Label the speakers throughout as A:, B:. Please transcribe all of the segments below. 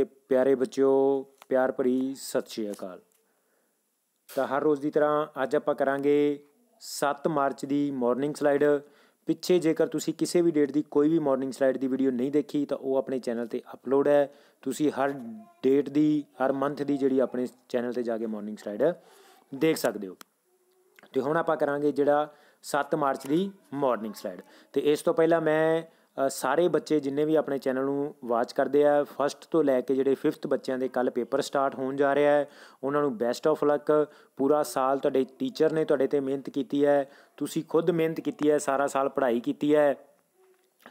A: ਤੇ ਪਿਆਰੇ ਬੱਚਿਓ ਪਿਆਰ ਭਰੀ ਸਤਿ ਸ਼੍ਰੀ ਅਕਾਲ ਤਾਂ ਹਰ ਰੋਜ਼ ਦੀ ਤਰ੍ਹਾਂ ਅੱਜ ਆਪਾਂ ਕਰਾਂਗੇ 7 ਮਾਰਚ ਦੀ ਮਾਰਨਿੰਗ ਸਲਾਈਡ ਪਿੱਛੇ ਜੇਕਰ ਤੁਸੀਂ ਕਿਸੇ ਵੀ ਡੇਟ ਦੀ ਕੋਈ ਵੀ ਮਾਰਨਿੰਗ ਸਲਾਈਡ ਦੀ ਵੀਡੀਓ ਨਹੀਂ ਦੇਖੀ ਤਾਂ ਉਹ ਆਪਣੇ ਚੈਨਲ ਤੇ ਅਪਲੋਡ ਹੈ ਤੁਸੀਂ ਹਰ ਡੇਟ ਦੀ ਹਰ ਮੰਥ ਦੀ ਜਿਹੜੀ ਆਪਣੇ ਚੈਨਲ ਤੇ ਜਾ ਕੇ ਮਾਰਨਿੰਗ ਸਲਾਈਡ ਦੇਖ ਸਕਦੇ ਹੋ ਤੇ ਹੁਣ ਆਪਾਂ ਕਰਾਂਗੇ ਜਿਹੜਾ 7 ਮਾਰਚ ਦੀ ਮਾਰਨਿੰਗ ਸਲਾਈਡ ਤੇ ਇਸ ਤੋਂ ਪਹਿਲਾਂ ਮੈਂ ਸਾਰੇ ਬੱਚੇ ਜਿੰਨੇ ਵੀ ਆਪਣੇ ਚੈਨਲ ਨੂੰ ਵਾਚ ਕਰਦੇ ਆ ਫਸਟ ਤੋਂ ਲੈ ਕੇ ਜਿਹੜੇ 5th ਬੱਚਿਆਂ ਦੇ ਕੱਲ ਪੇਪਰ ਸਟਾਰਟ ਹੋਣ ਜਾ ਰਿਹਾ ਹੈ ਉਹਨਾਂ ਨੂੰ ਬੈਸਟ ਆਫ ਲੱਕ ਪੂਰਾ ਸਾਲ ਤੁਹਾਡੇ ਟੀਚਰ ਨੇ ਤੁਹਾਡੇ ਤੇ ਮਿਹਨਤ ਕੀਤੀ ਹੈ ਤੁਸੀਂ ਖੁਦ ਮਿਹਨਤ ਕੀਤੀ ਹੈ ਸਾਰਾ ਸਾਲ ਪੜ੍ਹਾਈ ਕੀਤੀ ਹੈ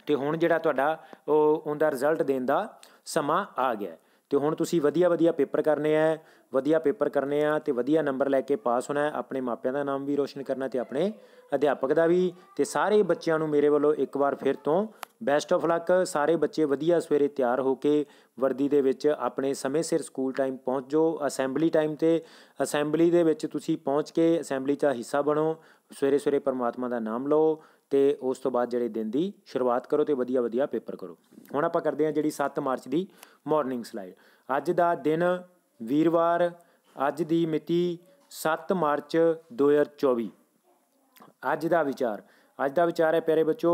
A: ਤੇ ਹੁਣ ਜਿਹੜਾ ਤੁਹਾਡਾ ਉਹ ਉਹਦਾ ਰਿਜ਼ਲਟ ਦੇਣ ਦਾ ਸਮਾਂ ਆ ਗਿਆ ਹੈ ਤੇ ਹੁਣ ਤੁਸੀਂ ਵਧੀਆ ਵਧੀਆ ਪੇਪਰ ਕਰਨੇ ਆ ਵਧੀਆ ਪੇਪਰ ਕਰਨੇ ਆ ਤੇ ਵਧੀਆ ਨੰਬਰ ਲੈ ਕੇ ਪਾਸ ਹੋਣਾ ਹੈ ਆਪਣੇ ਮਾਪਿਆਂ ਦਾ ਨਾਮ ਵੀ ਰੋਸ਼ਨ ਕਰਨਾ ਤੇ ਆਪਣੇ ਅਧਿਆਪਕ ਦਾ ਵੀ ਤੇ ਸਾਰੇ ਬੱਚਿਆਂ ਨੂੰ ਮੇਰੇ ਵੱਲੋਂ ਇੱਕ ਵਾਰ ਫਿਰ ਤੋਂ ਬੈਸਟ ਆਫ ਲੱਕ ਸਾਰੇ ਬੱਚੇ ਵਧੀਆ ਸਵੇਰੇ ਤਿਆਰ ਹੋ ਕੇ ਵਰਦੀ ਦੇ ਵਿੱਚ ਆਪਣੇ ਸਮੇਂ ਸਿਰ ਸਕੂਲ ਟਾਈਮ ਪਹੁੰਚ ਜਾਓ ਅਸੈਂਬਲੀ ਟਾਈਮ ਤੇ ਅਸੈਂਬਲੀ ਦੇ ਵਿੱਚ ਤੁਸੀਂ ਪਹੁੰਚ ਕੇ ਅਸੈਂਬਲੀ ਦਾ ਹਿੱਸਾ ਬਣੋ ਸਵੇਰੇ ਸਵੇਰੇ ਪਰਮਾਤਮਾ ਦਾ ਨਾਮ ਲਓ ਤੇ ਉਸ ਤੋਂ ਬਾਅਦ ਜਿਹੜੇ ਦਿਨ ਦੀ ਸ਼ੁਰੂਆਤ ਕਰੋ ਤੇ ਵਧੀਆ ਵਧੀਆ ਪੇਪਰ ਕਰੋ ਹੁਣ ਆਪਾਂ ਕਰਦੇ ਹਾਂ ਜਿਹੜੀ 7 ਮਾਰਚ ਦੀ ਮਾਰਨਿੰਗ ਸਲਾਈਡ ਅੱਜ ਦਾ ਦਿਨ ਵੀਰਵਾਰ ਅੱਜ ਦੀ ਮਿਤੀ 7 ਮਾਰਚ 2024 ਅੱਜ ਦਾ ਵਿਚਾਰ ਅੱਜ ਦਾ ਵਿਚਾਰ ਹੈ ਪਿਆਰੇ ਬੱਚੋ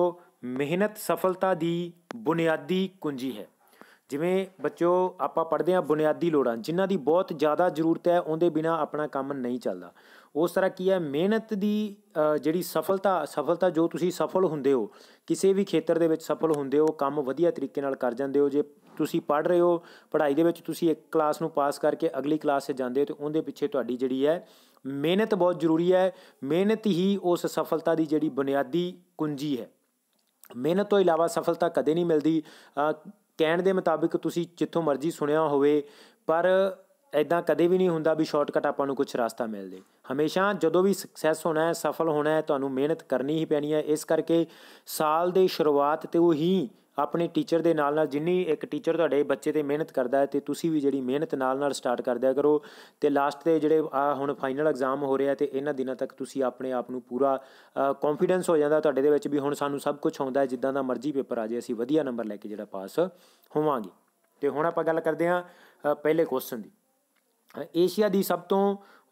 A: ਮਿਹਨਤ ਸਫਲਤਾ ਦੀ ਬੁਨਿਆਦੀ ਕੁੰਜੀ ਹੈ ਜਿਵੇਂ ਬੱਚੋ ਆਪਾਂ ਪੜਦੇ ਆ ਬੁਨਿਆਦੀ ਲੋੜਾਂ ਜਿਨ੍ਹਾਂ ਦੀ ਬਹੁਤ ਜ਼ਿਆਦਾ ਜ਼ਰੂਰਤ ਹੈ ਉਹਦੇ ਬਿਨਾ ਆਪਣਾ ਕੰਮ ਨਹੀਂ ਚੱਲਦਾ ਉਸ ਤਰ੍ਹਾਂ ਕੀ ਹੈ ਮਿਹਨਤ ਦੀ ਜਿਹੜੀ ਸਫਲਤਾ ਸਫਲਤਾ ਜੋ ਤੁਸੀਂ ਸਫਲ ਹੁੰਦੇ ਹੋ ਕਿਸੇ ਵੀ ਖੇਤਰ ਦੇ ਵਿੱਚ ਸਫਲ ਹੁੰਦੇ ਹੋ ਕੰਮ ਵਧੀਆ ਤਰੀਕੇ ਨਾਲ ਕਰ ਜਾਂਦੇ ਹੋ ਜੇ ਤੁਸੀਂ ਪੜ੍ਹ ਰਹੇ ਹੋ ਪੜ੍ਹਾਈ ਦੇ ਵਿੱਚ ਤੁਸੀਂ ਇੱਕ ਕਲਾਸ ਨੂੰ ਪਾਸ ਕਰਕੇ ਅਗਲੀ ਕਲਾਸ 'ਚ ਜਾਂਦੇ ਹੋ ਤੇ ਉਹਦੇ ਪਿੱਛੇ ਤੁਹਾਡੀ ਜਿਹੜੀ ਹੈ ਮਿਹਨਤ ਬਹੁਤ ਜ਼ਰੂਰੀ ਹੈ ਮਿਹਨਤ ਹੀ ਉਸ ਸਫਲਤਾ ਦੀ ਜਿਹੜੀ ਬੁਨਿਆਦੀ ਕੁੰਜੀ ਹੈ ਮਿਹਨਤ ਤੋਂ ਇਲਾਵਾ ਸਫਲਤਾ ਕਦੇ ਨਹੀਂ ਮਿਲਦੀ ਕਹਿਣ ਦੇ ਮੁਤਾਬਿਕ ਤੁਸੀਂ ਜਿੱਥੋਂ ਮਰਜ਼ੀ ਸੁਣਿਆ ਹੋਵੇ ਪਰ ਐਦਾਂ ਕਦੇ ਵੀ ਨਹੀਂ ਹੁੰਦਾ ਵੀ ਸ਼ਾਰਟਕਟ ਆਪਾਂ ਨੂੰ ਕੁਝ ਰਸਤਾ ਮਿਲ ਜੇ ਹਮੇਸ਼ਾ ਜਦੋਂ ਵੀ ਸਕਸੈਸ ਹੋਣਾ ਹੈ ਸਫਲ ਹੋਣਾ ਹੈ ਤੁਹਾਨੂੰ ਮਿਹਨਤ ਕਰਨੀ ਹੀ ਪੈਣੀ ਹੈ ਇਸ ਕਰਕੇ ਸਾਲ ਦੇ ਸ਼ੁਰੂਆਤ ਤੇ ਉਹ ਹੀ ਆਪਣੇ ਟੀਚਰ ਦੇ ਨਾਲ ਨਾਲ ਜਿੰਨੀ ਇੱਕ ਟੀਚਰ ਤੁਹਾਡੇ ਬੱਚੇ ਤੇ ਮਿਹਨਤ ਕਰਦਾ ਹੈ ਤੇ ਤੁਸੀਂ ਵੀ ਜਿਹੜੀ ਮਿਹਨਤ ਨਾਲ ਨਾਲ ਸਟਾਰਟ ਕਰਦਿਆ ਕਰੋ ਤੇ ਲਾਸਟ ਤੇ ਜਿਹੜੇ ਆ ਹੁਣ ਫਾਈਨਲ ਐਗਜ਼ਾਮ ਹੋ ਰਿਹਾ ਤੇ ਇਹਨਾਂ ਦਿਨਾਂ ਤੱਕ ਤੁਸੀਂ ਆਪਣੇ ਆਪ ਨੂੰ ਪੂਰਾ ਕੌਨਫੀਡੈਂਸ ਹੋ ਜਾਂਦਾ ਤੁਹਾਡੇ ਦੇ ਵਿੱਚ ਵੀ ਹੁਣ ਸਾਨੂੰ ਸਭ ਕੁਝ ਆਉਂਦਾ ਹੈ ਜਿੱਦਾਂ ਦਾ ਮਰਜ਼ੀ ਪੇਪਰ ਆ ਜਾਏ ਅਸੀਂ ਵਧੀਆ ਨੰਬਰ ਲੈ ਕੇ ਜਿਹੜਾ ਪਾਸ ਹੋਵਾਂਗੇ ਤੇ ਹੁਣ ਆਪਾਂ ਗੱਲ ਕਰਦੇ ਹਾਂ ਪਹਿਲੇ ਕੁਐਸਚਨ ਦੀ ਏਸ਼ੀਆ ਦੀ ਸਭ ਤੋਂ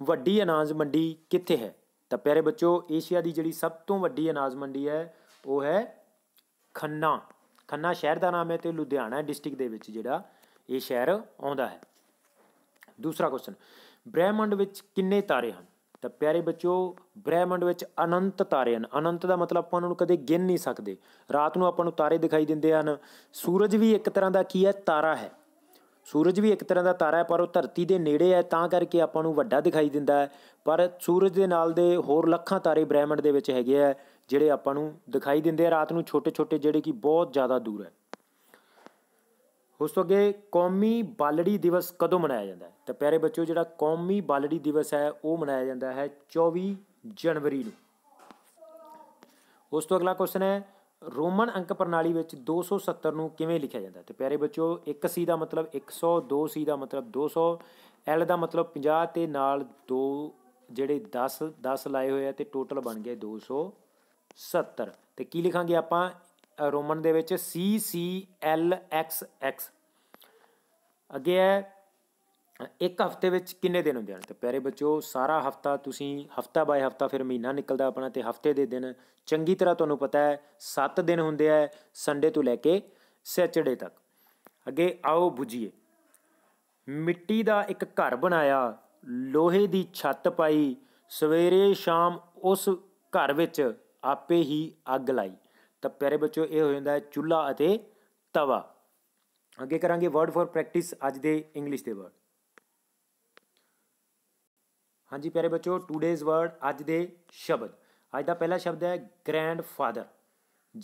A: ਵੱਡੀ ਅਨਾਜ ਮੰਡੀ ਕਿੱਥੇ ਹੈ ਤਾਂ ਪਿਆਰੇ ਬੱਚੋ ਏਸ਼ੀਆ ਦੀ ਜਿਹੜੀ ਸਭ ਤੋਂ ਵੱਡੀ ਅਨਾਜ ਮੰਡੀ ਹੈ ਉਹ ਹੈ ਖੰਨਾ ਖੰਨਾ ਸ਼ਹਿਰ ਦਾ ਨਾਮ ਹੈ ਤੇ ਲੁਧਿਆਣਾ ਡਿਸਟ੍ਰਿਕਟ ਦੇ ਵਿੱਚ ਜਿਹੜਾ ਇਹ ਸ਼ਹਿਰ ਆਉਂਦਾ ਹੈ ਦੂਸਰਾ ਕੁਐਸਚਨ ਬ੍ਰਹਿਮੰਡ ਵਿੱਚ ਕਿੰਨੇ ਤਾਰੇ ਹਨ ਤਾਂ ਪਿਆਰੇ ਬੱਚੋ ਬ੍ਰਹਿਮੰਡ ਵਿੱਚ ਅਨੰਤ ਤਾਰੇ ਹਨ ਅਨੰਤ ਦਾ ਮਤਲਬ ਆਪਾਂ ਉਹਨਾਂ ਨੂੰ ਕਦੇ ਗਿਣ ਨਹੀਂ ਸਕਦੇ ਰਾਤ ਨੂੰ ਆਪਾਂ ਨੂੰ ਤਾਰੇ ਦਿਖਾਈ ਦਿੰਦੇ ਹਨ ਸੂਰਜ ਵੀ ਇੱਕ ਤਰ੍ਹਾਂ ਦਾ ਕੀ ਹੈ ਤਾਰਾ ਹੈ ਸੂਰਜ ਵੀ ਇੱਕ ਤਰ੍ਹਾਂ ਦਾ ਤਾਰਾ ਹੈ ਪਰ ਉਹ ਧਰਤੀ ਦੇ ਨੇੜੇ ਹੈ ਤਾਂ ਕਰਕੇ ਆਪਾਂ ਨੂੰ ਵੱਡਾ ਦਿਖਾਈ ਦਿੰਦਾ ਹੈ ਪਰ ਸੂਰਜ ਦੇ ਨਾਲ ਦੇ ਹੋਰ ਲੱਖਾਂ ਤਾਰੇ ਬ੍ਰਹਿਮੰਡ ਦੇ ਵਿੱਚ ਹੈਗੇ ਆ ਜਿਹੜੇ ਆਪਾਂ ਨੂੰ ਦਿਖਾਈ ਦਿੰਦੇ ਆ ਰਾਤ ਨੂੰ ਛੋਟੇ-ਛੋਟੇ ਜਿਹੜੇ ਕਿ ਬਹੁਤ ਜ਼ਿਆਦਾ ਦੂਰ ਹੈ ਉਸ ਤੋਂ ਅੱਗੇ ਕੌਮੀ ਬਾਲੜੀ ਦਿਵਸ ਕਦੋਂ ਮਨਾਇਆ ਜਾਂਦਾ ਹੈ ਤਾਂ ਪਿਆਰੇ ਬੱਚਿਓ ਜਿਹੜਾ ਕੌਮੀ ਬਾਲੜੀ ਦਿਵਸ ਹੈ ਉਹ ਮਨਾਇਆ ਜਾਂਦਾ ਹੈ 24 ਜਨਵਰੀ ਨੂੰ ਉਸ ਤੋਂ ਅਗਲਾ ਕੁਐਸਚਨ ਹੈ ਰੋਮਨ ਅੰਕ ਪ੍ਰਣਾਲੀ ਵਿੱਚ 270 ਨੂੰ ਕਿਵੇਂ ਲਿਖਿਆ ਜਾਂਦਾ ਤੇ ਪਿਆਰੇ ਬੱਚਿਓ 1 ਸੀ ਦਾ ਮਤਲਬ 100 2 ਸੀ ਦਾ ਮਤਲਬ 200 ਐਲ ਦਾ ਮਤਲਬ 50 ਤੇ ਨਾਲ 2 ਜਿਹੜੇ 10 10 ਲਾਏ ਹੋਏ ਆ ਤੇ ਟੋਟਲ ਬਣ ਗਏ 270 ਤੇ ਕੀ ਲਿਖਾਂਗੇ ਆਪਾਂ ਰੋਮਨ ਦੇ ਵਿੱਚ C C L X X ਅੱਗੇ ਹੈ ਇੱਕ ਹਫਤੇ ਵਿੱਚ ਕਿੰਨੇ ਦਿਨ ਹੁੰਦੇ ਹਨ ਤੇ ਪਿਆਰੇ ਬੱਚੋ ਸਾਰਾ ਹਫਤਾ ਤੁਸੀਂ ਹਫਤਾ ਬਾਏ ਹਫਤਾ ਫਿਰ ਮਹੀਨਾ ਨਿਕਲਦਾ ਆਪਣਾ ਤੇ ਹਫਤੇ ਦੇ ਦਿਨ ਚੰਗੀ ਤਰ੍ਹਾਂ ਤੁਹਾਨੂੰ ਪਤਾ ਹੈ 7 ਦਿਨ ਹੁੰਦੇ ਆ ਸੰਡੇ ਤੋਂ ਲੈ ਕੇ ਸੈਚਰਡੇ ਤੱਕ ਅੱਗੇ ਆਓ 부ਜੀਏ ਮਿੱਟੀ ਦਾ ਇੱਕ ਘਰ ਬਣਾਇਆ ਲੋਹੇ ਦੀ ਛੱਤ ਪਾਈ ਸਵੇਰੇ ਸ਼ਾਮ ਉਸ ਘਰ ਵਿੱਚ ਆਪੇ ਹੀ ਅੱਗ ਲਾਈ ਤਾਂ ਪਿਆਰੇ ਬੱਚੋ ਇਹ ਹੋ ਜਾਂਦਾ ਹੈ ਚੁੱਲ੍ਹਾ ਅਤੇ ਤਵਾ ਅੱਗੇ ਕਰਾਂਗੇ ਵਰਡ ਫॉर ਪ੍ਰੈਕਟਿਸ ਅੱਜ ਦੇ ਇੰਗਲਿਸ਼ ਦੇ ਵਰਡ ਹਾਂਜੀ ਪਿਆਰੇ ਬੱਚੋ ਟੂਡੇਜ਼ ਵਰਡ ਅੱਜ ਦੇ ਸ਼ਬਦ ਅੱਜ ਦਾ ਪਹਿਲਾ ਸ਼ਬਦ ਹੈ grandfather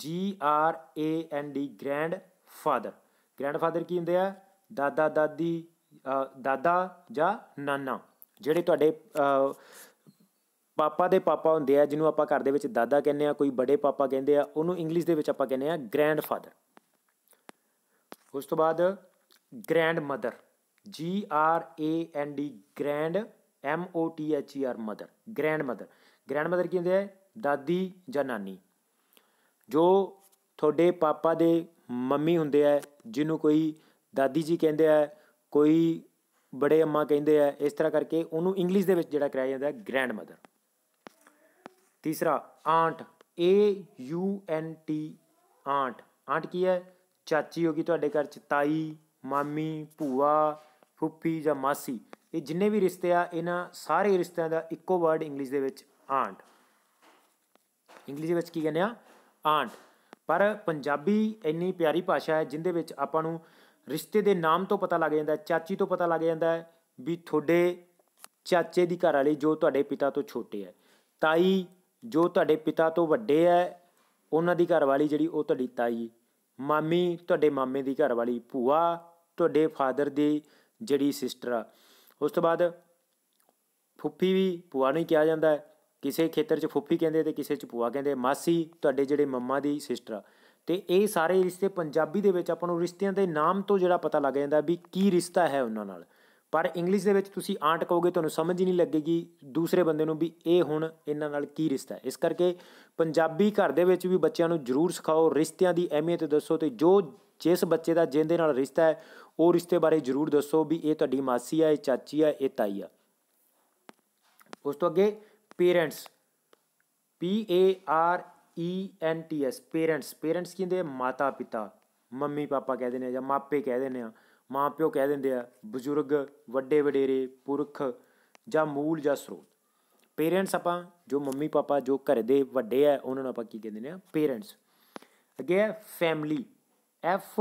A: G R A N D grandfather grandfather ਕੀ ਹੁੰਦੇ ਆ ਦਾਦਾ ਦਾਦੀ ਦਾਦਾ ਜਾਂ ਨਾਨਾ ਜਿਹੜੇ ਤੁਹਾਡੇ ਪਾਪਾ ਦੇ ਪਾਪਾ ਹੁੰਦੇ ਆ ਜਿਹਨੂੰ ਆਪਾਂ ਘਰ ਦੇ ਵਿੱਚ ਦਾਦਾ ਕਹਿੰਦੇ ਆ ਕੋਈ ਬੜੇ ਪਾਪਾ ਕਹਿੰਦੇ ਆ ਉਹਨੂੰ ਇੰਗਲਿਸ਼ ਦੇ ਵਿੱਚ ਆਪਾਂ ਕਹਿੰਦੇ ਆ ਗ੍ਰੈਂਡਫਾਦਰ ਉਸ ਤੋਂ ਬਾਅਦ grandmother G R A N D grand M O T H E R mother grandmother grandmother ਕੀ ਹੁੰਦੀ ਹੈ ਦਾਦੀ ਜਾਂ ਨਾਨੀ ਜੋ ਤੁਹਾਡੇ ਪਾਪਾ ਦੇ ਮੰਮੀ ਹੁੰਦੇ ਆ ਜਿਹਨੂੰ ਕੋਈ ਦਾਦੀ ਜੀ ਕਹਿੰਦੇ ਆ ਕੋਈ ਬੜੇ ਅੰਮਾ ਕਹਿੰਦੇ ਆ ਇਸ ਤਰ੍ਹਾਂ ਕਰਕੇ ਉਹਨੂੰ ਇੰਗਲਿਸ਼ ਦੇ ਵਿੱਚ ਜਿਹੜਾ ਕਿਹਾ ਜਾਂਦਾ ਹੈ ਗ੍ਰੈਂਡ ਮਦਰ ਤੀਸਰਾ aunt A U N T aunt aunt ਕੀ ਹੈ ਚਾਚੀ ਹੋਗੀ ਤੁਹਾਡੇ ਘਰ ਚ ਤਾਈ ਮਾਮੀ ਭੂਆ ਫੁੱਫੀ ਜਾਂ ਮਾਸੀ ਇਹ ਜਿੰਨੇ ਵੀ ਰਿਸ਼ਤੇ ਆ ਇਹਨਾਂ ਸਾਰੇ ਰਿਸ਼ਤਿਆਂ ਦਾ ਇੱਕੋ ਵਰਡ ਇੰਗਲਿਸ਼ ਦੇ ਵਿੱਚ ਆਂਟ ਇੰਗਲਿਸ਼ ਦੇ ਵਿੱਚ ਕੀ ਕਹਿੰਦੇ ਆ ਆਂਟ ਪਰ ਪੰਜਾਬੀ ਇੰਨੀ ਪਿਆਰੀ ਭਾਸ਼ਾ ਹੈ ਜਿੰਦੇ ਵਿੱਚ ਆਪਾਂ ਨੂੰ ਰਿਸ਼ਤੇ ਦੇ ਨਾਮ ਤੋਂ ਪਤਾ ਲੱਗ ਜਾਂਦਾ ਚਾਚੀ ਤੋਂ ਪਤਾ ਲੱਗ ਜਾਂਦਾ ਹੈ ਵੀ ਤੁਹਾਡੇ ਚਾਚੇ ਦੀ ਘਰ ਵਾਲੀ ਜੋ ਤੁਹਾਡੇ ਪਿਤਾ ਤੋਂ ਛੋਟੇ ਹੈ ਤਾਈ ਜੋ ਤੁਹਾਡੇ ਪਿਤਾ ਤੋਂ ਵੱਡੇ ਹੈ ਉਹਨਾਂ ਦੀ ਘਰ ਵਾਲੀ ਜਿਹੜੀ ਉਹ ਤੁਹਾਡੀ ਤਾਈ ਮਾਮੀ ਤੁਹਾਡੇ ਮਾਮੇ ਦੀ ਘਰ ਵਾਲੀ ਭੂਆ ਤੁਹਾਡੇ ਫਾਦਰ ਦੀ ਜਿਹੜੀ ਸਿਸਟਰ ਆ ਉਸ ਤੋਂ ਬਾਅਦ ਫੁੱਫੀ ਵੀ ਪੂਆ ਨਹੀਂ ਕਿਹਾ ਜਾਂਦਾ ਕਿਸੇ ਖੇਤਰ 'ਚ ਫੁੱਫੀ ਕਹਿੰਦੇ ਤੇ ਕਿਸੇ 'ਚ ਪੂਆ ਕਹਿੰਦੇ ਮਾਸੀ ਤੁਹਾਡੇ ਜਿਹੜੇ ਮੰਮਾ ਦੀ ਸਿਸਟਰ ਤੇ ਇਹ ਸਾਰੇ ਰਿਸ਼ਤੇ ਪੰਜਾਬੀ ਦੇ ਵਿੱਚ ਆਪਾਂ ਨੂੰ ਰਿਸ਼ਤਿਆਂ ਦੇ ਨਾਮ ਤੋਂ ਜਿਹੜਾ ਪਤਾ ਲੱਗ ਜਾਂਦਾ ਵੀ ਕੀ ਰਿਸ਼ਤਾ ਹੈ ਉਹਨਾਂ ਨਾਲ ਪਰ ਇੰਗਲਿਸ਼ ਦੇ ਵਿੱਚ ਤੁਸੀਂ ਆਂਟ ਕਹੋਗੇ ਤੁਹਾਨੂੰ ਸਮਝ ਹੀ ਨਹੀਂ ਲੱਗੇਗੀ ਦੂਸਰੇ ਬੰਦੇ ਨੂੰ ਵੀ ਇਹ ਹੁਣ ਇਹਨਾਂ ਨਾਲ ਕੀ ਰਿਸ਼ਤਾ ਹੈ ਇਸ ਕਰਕੇ ਪੰਜਾਬੀ ਘਰ ਦੇ ਵਿੱਚ ਵੀ ਬੱਚਿਆਂ ਨੂੰ ਜ਼ਰੂਰ ਸਿਖਾਓ ਰਿਸ਼ਤਿਆਂ ਦੀ ਅਹਿਮੀਅਤ ਦੱਸੋ ਤੇ ਜੋ ਜਿਸ ਬੱਚੇ ਦਾ ਜਿੰਦੇ ਨਾਲ ਰਿਸ਼ਤਾ ਹੈ ਉਹ ਰਿਸ਼ਤੇ ਬਾਰੇ ਜ਼ਰੂਰ ਦੱਸੋ ਵੀ ਇਹ ਤੁਹਾਡੀ ਮਾਸੀ ਆ ਇਹ ਚਾਚੀ ਆ ਇਹ ਤਾਈ ਆ ਉਸ ਤੋਂ ਅੱਗੇ parents P A R E N T S parents parents ਕਹਿੰਦੇ ਮਾਤਾ ਪਿਤਾ ਮੰਮੀ ਪਾਪਾ ਕਹਿ ਦਿੰਦੇ ਆ ਜਾਂ ਮਾਪੇ ਕਹਿ ਦਿੰਦੇ ਆ ਮਾਂ ਪਿਓ ਕਹਿ ਦਿੰਦੇ ਆ ਬਜ਼ੁਰਗ ਵੱਡੇ ਵਡੇਰੇ ਪੁਰਖ ਜਾਂ ਮੂਲ ਜਾਂ ਸਰੋਤ ਪੇਰੈਂਟਸ ਆਪਾਂ ਜੋ ਮੰਮੀ ਪਾਪਾ ਜੋ ਘਰ ਦੇ ਵੱਡੇ ਆ ਉਹਨਾਂ ਨੂੰ ਆਪਾਂ ਕੀ ਕਹਿੰਦੇ ਨੇ ਪੇਰੈਂਟਸ ਅੱਗੇ ਹੈ family F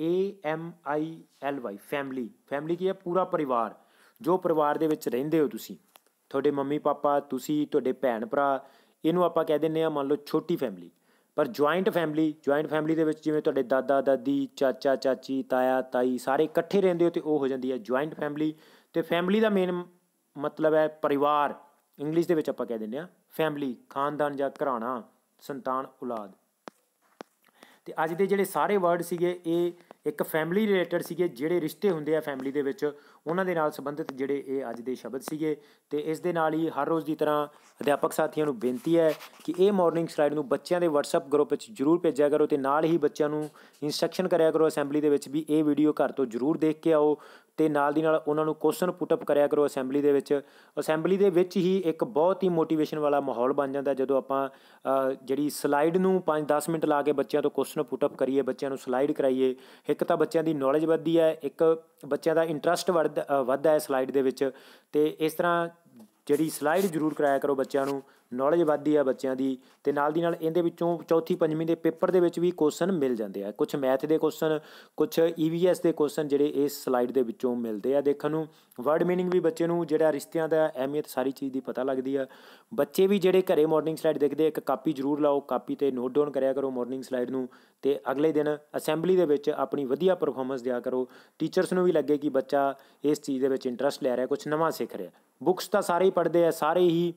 A: A M I L Y family family ਕੀ ਹੈ ਪੂਰਾ ਪਰਿਵਾਰ ਜੋ ਪਰਿਵਾਰ ਦੇ ਵਿੱਚ ਰਹਿੰਦੇ ਹੋ ਤੁਸੀਂ ਤੁਹਾਡੇ ਮੰਮੀ ਪਾਪਾ ਤੁਸੀਂ ਤੁਹਾਡੇ ਭੈਣ ਭਰਾ ਇਹਨੂੰ ਆਪਾਂ ਕਹਿ ਦਿੰਨੇ ਆ ਮੰਨ ਲਓ ਛੋਟੀ ਫੈਮਿਲੀ ਪਰ ਜੁਆਇੰਟ ਫੈਮਿਲੀ ਜੁਆਇੰਟ ਫੈਮਿਲੀ ਦੇ ਵਿੱਚ ਜਿਵੇਂ ਤੁਹਾਡੇ ਦਾਦਾ ਦਾਦੀ ਚਾਚਾ ਚਾਚੀ ਤਾਇਆ ਤਾਈ ਸਾਰੇ ਇਕੱਠੇ ਰਹਿੰਦੇ ਹੋ ਤੇ ਉਹ ਹੋ ਜਾਂਦੀ ਹੈ ਜੁਆਇੰਟ ਫੈਮਿਲੀ ਤੇ ਫੈਮਿਲੀ ਦਾ ਮੇਨ ਮਤਲਬ ਹੈ ਪਰਿਵਾਰ ਇੰਗਲਿਸ਼ ਦੇ ਵਿੱਚ ਆਪਾਂ ਕਹਿ ਦਿੰਨੇ ਆ ਫੈਮਿਲੀ ਖਾਨਦਾਨ ਜਾਂ ਘਰਾਣਾ ਸੰਤਾਨ ਔਲਾਦ ਤੇ ਅੱਜ ਦੇ ਜਿਹੜੇ ਸਾਰੇ ਵਰਡ ਸੀਗੇ ਇਹ ਇੱਕ ਫੈਮਿਲੀ ਰਿਲੇਟਡ ਸੀਗੇ ਜਿਹੜੇ ਰਿਸ਼ਤੇ ਹੁੰਦੇ ਆ ਫੈਮਿਲੀ ਦੇ ਵਿੱਚ ਉਹਨਾਂ ਦੇ ਨਾਲ ਸੰਬੰਧਿਤ ਜਿਹੜੇ ਇਹ ਅੱਜ ਦੇ ਸ਼ਬਦ ਸੀਗੇ ਤੇ ਇਸ ਦੇ ਨਾਲ ਹੀ ਹਰ ਰੋਜ਼ ਦੀ ਤਰ੍ਹਾਂ ਅਧਿਆਪਕ ਸਾਥੀਆਂ ਨੂੰ ਬੇਨਤੀ ਹੈ ਕਿ ਇਹ ਮਾਰਨਿੰਗ ਸਲਾਈਡ ਨੂੰ ਬੱਚਿਆਂ ਦੇ WhatsApp ਗਰੁੱਪ ਵਿੱਚ ਜ਼ਰੂਰ ਭੇਜਿਆ ਕਰੋ ਤੇ ਨਾਲ ਹੀ ਬੱਚਿਆਂ ਨੂੰ ਇਨਸਟਰਕਸ਼ਨ ਕਰਿਆ ਕਰੋ ਅਸੈਂਬਲੀ ਦੇ ਵਿੱਚ ਵੀ ਇਹ ਵੀਡੀਓ ਘਰ ਤੋਂ ਜ਼ਰੂਰ ਦੇਖ ਕੇ ਆਓ ਤੇ ਨਾਲ ਦੀ ਨਾਲ ਉਹਨਾਂ ਨੂੰ ਕੁਐਸਚਨ ਪੁੱਟ ਅਪ ਕਰਿਆ ਕਰੋ ਅਸੈਂਬਲੀ ਦੇ ਵਿੱਚ ਅਸੈਂਬਲੀ ਦੇ ਵਿੱਚ ਹੀ ਇੱਕ ਬਹੁਤ ਹੀ ਮੋਟੀਵੇਸ਼ਨ ਵਾਲਾ ਮਾਹੌਲ ਬਣ ਜਾਂਦਾ ਜਦੋਂ ਆਪਾਂ ਜਿਹੜੀ ਸਲਾਈਡ ਨੂੰ 5-10 ਮਿੰਟ ਲਾ ਕੇ ਬੱਚਿਆਂ ਤੋਂ ਕੁਐਸਚਨ ਪੁੱਟ ਅਪ ਕਰੀਏ ਬੱਚਿਆਂ ਨੂੰ ਸਲਾਈਡ ਕਰਾਈਏ ਇੱਕ ਤਾਂ ਬੱਚਿਆਂ ਦੀ ਨੌਲੇਜ ਵੱਧਦੀ ਹੈ ਇੱਕ ਬੱਚਿਆਂ ਦਾ ਇੰਟਰਸਟ ਵੱਧ ਵੱਧਦਾ ਹੈ ਸਲਾਈਡ ਦੇ ਵਿੱਚ ਤੇ ਇਸ ਤਰ੍ਹਾਂ ਜਿਹੜੀ ਸਲਾਈਡ ਜ਼ਰੂਰ ਕਰਾਇਆ ਕਰੋ ਬੱਚਿਆਂ ਨੂੰ ਨੌਲੇਜ ਵੱਧਦੀ ਆ ਬੱਚਿਆਂ ਦੀ ਤੇ ਨਾਲ ਦੀ ਨਾਲ ਇਹਦੇ ਵਿੱਚੋਂ ਚੌਥੀ ਪੰਜਵੀਂ ਦੇ ਪੇਪਰ ਦੇ ਵਿੱਚ ਵੀ ਕੁਐਸਚਨ ਮਿਲ ਜਾਂਦੇ ਆ ਕੁਝ ਮੈਥ ਦੇ ਕੁਐਸਚਨ ਕੁਝ ਈਵੀਐਸ ਦੇ ਕੁਐਸਚਨ ਜਿਹੜੇ ਇਸ ਸਲਾਈਡ ਦੇ ਵਿੱਚੋਂ ਮਿਲਦੇ ਆ ਦੇਖਣ ਨੂੰ ਵਰਡ ਮੀਨਿੰਗ ਵੀ ਬੱਚੇ ਨੂੰ ਜਿਹੜਾ ਰਿਸ਼ਤਿਆਂ ਦਾ ਅਹਿਮੀਅਤ ਸਾਰੀ ਚੀਜ਼ ਦੀ ਪਤਾ ਲੱਗਦੀ ਆ ਬੱਚੇ ਵੀ ਜਿਹੜੇ ਘਰੇ ਮਾਰਨਿੰਗ ਸਲਾਈਡ ਦੇਖਦੇ ਇੱਕ ਕਾਪੀ ਜ਼ਰੂਰ ਲਾਓ ਕਾਪੀ ਤੇ ਨੋਟ ਡਾਊਨ ਕਰਿਆ ਕਰੋ ਮਾਰਨਿੰਗ ਸਲਾਈਡ ਨੂੰ ਤੇ ਅਗਲੇ ਦਿਨ ਅਸੈਂਬਲੀ ਦੇ ਵਿੱਚ ਆਪਣੀ ਵਧੀਆ ਪਰਫਾਰਮੈਂਸ ਦਿਆ ਕਰੋ ਟੀਚਰਸ ਨੂੰ ਵੀ ਲੱਗੇ ਕਿ ਬੱਚਾ ਇਸ ਚੀਜ਼ ਦੇ ਵਿੱਚ ਇੰਟਰਸਟ ਲੈ ਰਿਹਾ ਕੁਝ ਨਵਾਂ ਸਿੱਖ ਰਿਹਾ ਬੁੱਕਸ ਤਾਂ ਸਾਰੇ ਹੀ ਪੜ੍ਹਦੇ ਆ ਸਾਰੇ ਹੀ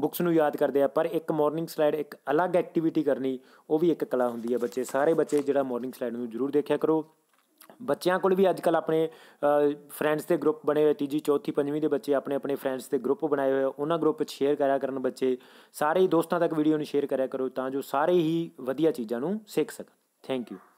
A: ਬੁੱਕਸ ਨੂੰ ਯਾਦ ਕਰਦੇ ਆ ਪਰ ਇੱਕ ਮਾਰਨਿੰਗ ਸਲਾਈਡ ਇੱਕ ਅਲੱਗ ਐਕਟੀਵਿਟੀ ਕਰਨੀ ਉਹ ਵੀ ਇੱਕ ਕਲਾ ਹੁੰਦੀ ਹੈ ਬੱਚੇ ਸਾਰੇ ਬੱਚੇ ਜਿਹੜਾ ਮਾਰਨਿੰਗ ਸਲਾਈਡ ਨੂੰ ਜ਼ਰੂਰ ਦੇਖਿਆ ਕਰੋ ਬੱਚਿਆਂ ਕੋਲ ਵੀ ਅੱਜ ਕੱਲ ਆਪਣੇ ਫਰੈਂਡਸ ਦੇ ਗਰੁੱਪ ਬਣੇ ਹੋਏ ਤੀਜੀ ਚੌਥੀ ਪੰਜਵੀਂ ਦੇ ਬੱਚੇ ਆਪਣੇ ਆਪਣੇ ਫਰੈਂਡਸ ਦੇ ਗਰੁੱਪ ਬਣਾਏ ਹੋਏ ਉਹਨਾਂ ਗਰੁੱਪ ਵਿੱਚ ਸ਼ੇਅਰ ਕਰਿਆ ਕਰਨ ਬੱਚੇ ਸਾਰੇ ਦੋਸਤਾਂ ਤੱਕ ਵੀਡੀਓ ਨੂੰ ਸ਼ੇਅਰ ਕਰਿਆ ਕਰੋ ਤਾਂ ਜੋ ਸਾਰੇ ਹੀ ਵਧੀਆ ਚੀਜ਼ਾਂ ਨੂੰ ਸਿੱਖ ਸਕਣ ਥੈਂਕ ਯੂ